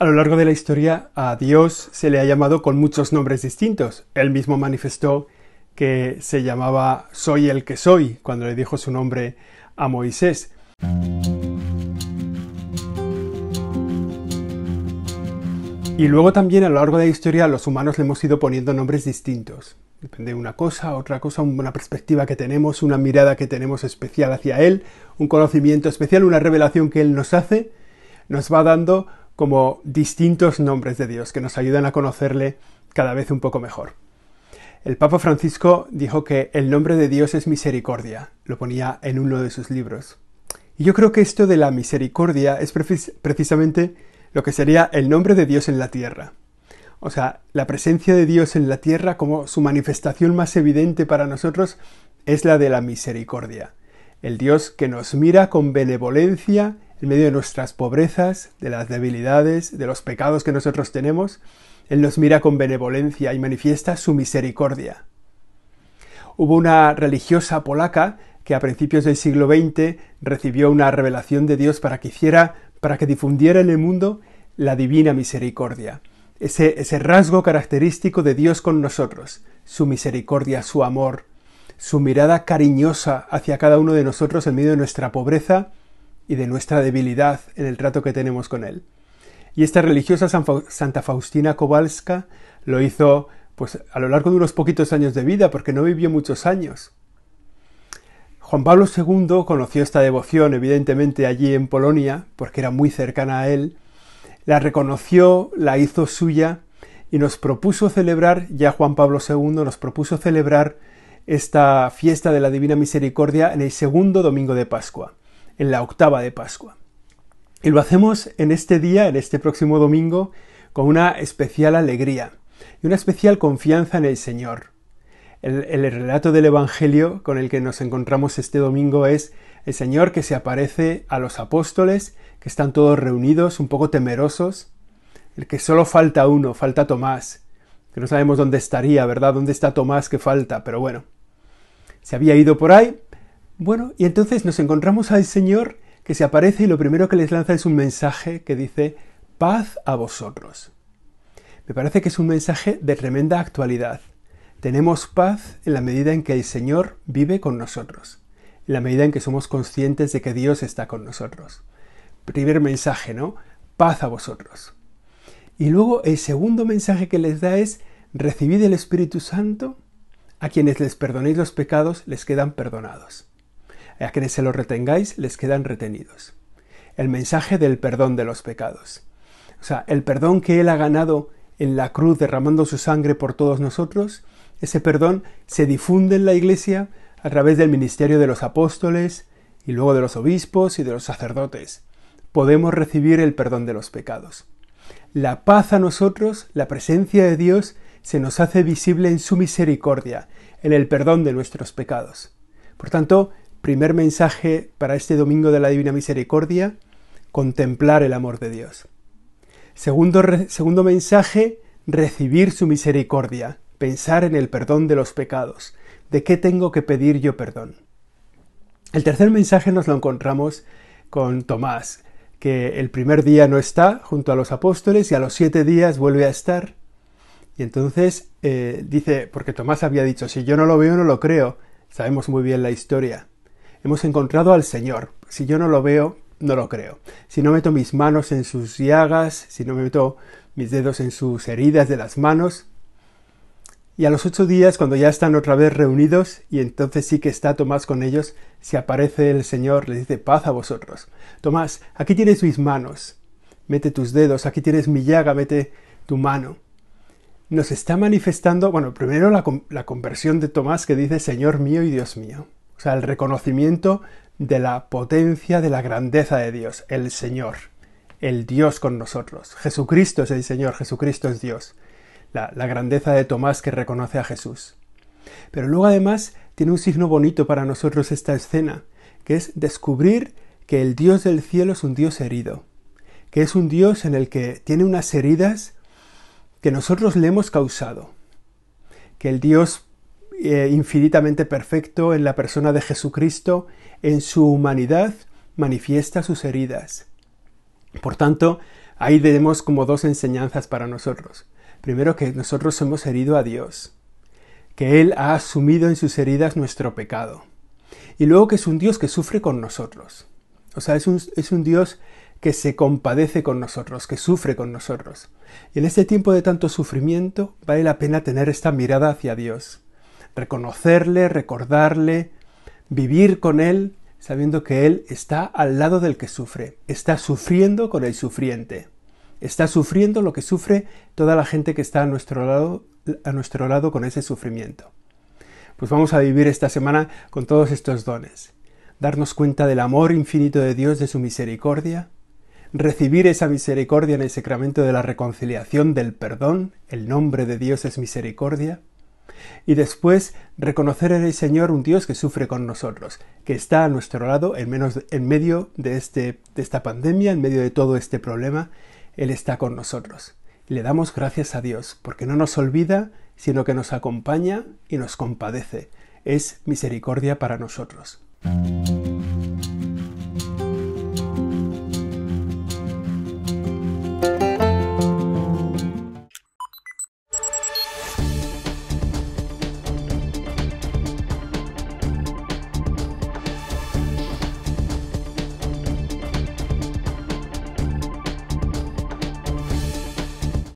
A lo largo de la historia a Dios se le ha llamado con muchos nombres distintos. Él mismo manifestó que se llamaba Soy el que soy cuando le dijo su nombre a Moisés. Y luego también a lo largo de la historia los humanos le hemos ido poniendo nombres distintos. Depende de una cosa, otra cosa, una perspectiva que tenemos, una mirada que tenemos especial hacia Él, un conocimiento especial, una revelación que Él nos hace, nos va dando como distintos nombres de Dios que nos ayudan a conocerle cada vez un poco mejor. El Papa Francisco dijo que el nombre de Dios es misericordia, lo ponía en uno de sus libros. Y yo creo que esto de la misericordia es precisamente lo que sería el nombre de Dios en la tierra. O sea, la presencia de Dios en la tierra como su manifestación más evidente para nosotros es la de la misericordia. El Dios que nos mira con benevolencia en medio de nuestras pobrezas, de las debilidades, de los pecados que nosotros tenemos, Él nos mira con benevolencia y manifiesta su misericordia. Hubo una religiosa polaca que a principios del siglo XX recibió una revelación de Dios para que hiciera, para que difundiera en el mundo la divina misericordia. Ese, ese rasgo característico de Dios con nosotros, su misericordia, su amor, su mirada cariñosa hacia cada uno de nosotros en medio de nuestra pobreza y de nuestra debilidad en el trato que tenemos con él. Y esta religiosa Santa Faustina Kowalska lo hizo pues a lo largo de unos poquitos años de vida, porque no vivió muchos años. Juan Pablo II conoció esta devoción, evidentemente, allí en Polonia, porque era muy cercana a él, la reconoció, la hizo suya y nos propuso celebrar, ya Juan Pablo II nos propuso celebrar esta fiesta de la Divina Misericordia en el segundo domingo de Pascua en la octava de Pascua. Y lo hacemos en este día, en este próximo domingo, con una especial alegría y una especial confianza en el Señor. El, relato del Evangelio con el que nos encontramos este domingo es el Señor que se aparece a los apóstoles, que están todos reunidos, un poco temerosos, el que solo falta uno, falta Tomás, que no sabemos dónde estaría, ¿verdad? ¿Dónde está Tomás que falta? Pero bueno, se había ido por ahí bueno, y entonces nos encontramos al Señor que se aparece y lo primero que les lanza es un mensaje que dice, paz a vosotros. Me parece que es un mensaje de tremenda actualidad. Tenemos paz en la medida en que el Señor vive con nosotros, en la medida en que somos conscientes de que Dios está con nosotros. Primer mensaje, ¿no? Paz a vosotros. Y luego el segundo mensaje que les da es, recibid el Espíritu Santo, a quienes les perdonéis los pecados les quedan perdonados a quienes se los retengáis les quedan retenidos. El mensaje del perdón de los pecados. O sea, el perdón que Él ha ganado en la cruz derramando su sangre por todos nosotros, ese perdón se difunde en la Iglesia a través del ministerio de los apóstoles y luego de los obispos y de los sacerdotes. Podemos recibir el perdón de los pecados. La paz a nosotros, la presencia de Dios, se nos hace visible en su misericordia, en el perdón de nuestros pecados. Por tanto, Primer mensaje para este domingo de la Divina Misericordia, contemplar el amor de Dios. Segundo, mensaje, recibir su misericordia, pensar en el perdón de los pecados. ¿De qué tengo que pedir yo perdón? El tercer mensaje nos lo encontramos con Tomás, que el primer día no está junto a los apóstoles y a los siete días vuelve a estar. Y entonces eh, dice, porque Tomás había dicho, si yo no lo veo, no lo creo. Sabemos muy bien la historia hemos encontrado al Señor. Si yo no lo veo, no lo creo. Si no meto mis manos en sus llagas, si no meto mis dedos en sus heridas de las manos. Y a los ocho días, cuando ya están otra vez reunidos, y entonces sí que está Tomás con ellos, se aparece el Señor, le dice paz a vosotros. Tomás, aquí tienes mis manos, mete tus dedos, aquí tienes mi llaga, mete tu mano. Nos está manifestando, bueno, primero la conversión de Tomás que dice Señor mío y Dios mío. O sea, el reconocimiento de la potencia, de la grandeza de Dios, el Señor, el Dios con nosotros. Jesucristo es el Señor, Jesucristo es Dios. La, la grandeza de Tomás que reconoce a Jesús. Pero luego además tiene un signo bonito para nosotros esta escena, que es descubrir que el Dios del cielo es un Dios herido, que es un Dios en el que tiene unas heridas que nosotros le hemos causado, que el Dios eh, infinitamente perfecto en la persona de Jesucristo, en su humanidad, manifiesta sus heridas. Por tanto, ahí tenemos como dos enseñanzas para nosotros. Primero, que nosotros hemos herido a Dios, que Él ha asumido en sus heridas nuestro pecado. Y luego que es un Dios que sufre con nosotros. O sea, es un, es un Dios que se compadece con nosotros, que sufre con nosotros. Y en este tiempo de tanto sufrimiento vale la pena tener esta mirada hacia Dios reconocerle, recordarle, vivir con él, sabiendo que él está al lado del que sufre, está sufriendo con el sufriente, está sufriendo lo que sufre toda la gente que está a nuestro lado, a nuestro lado con ese sufrimiento. Pues vamos a vivir esta semana con todos estos dones, darnos cuenta del amor infinito de Dios, de su misericordia, recibir esa misericordia en el sacramento de la reconciliación, del perdón, el nombre de Dios es misericordia, y después reconocer en el Señor un Dios que sufre con nosotros, que está a nuestro lado en, menos, en medio de, este, de esta pandemia, en medio de todo este problema, Él está con nosotros. le damos gracias a Dios, porque no nos olvida, sino que nos acompaña y nos compadece. Es misericordia para nosotros.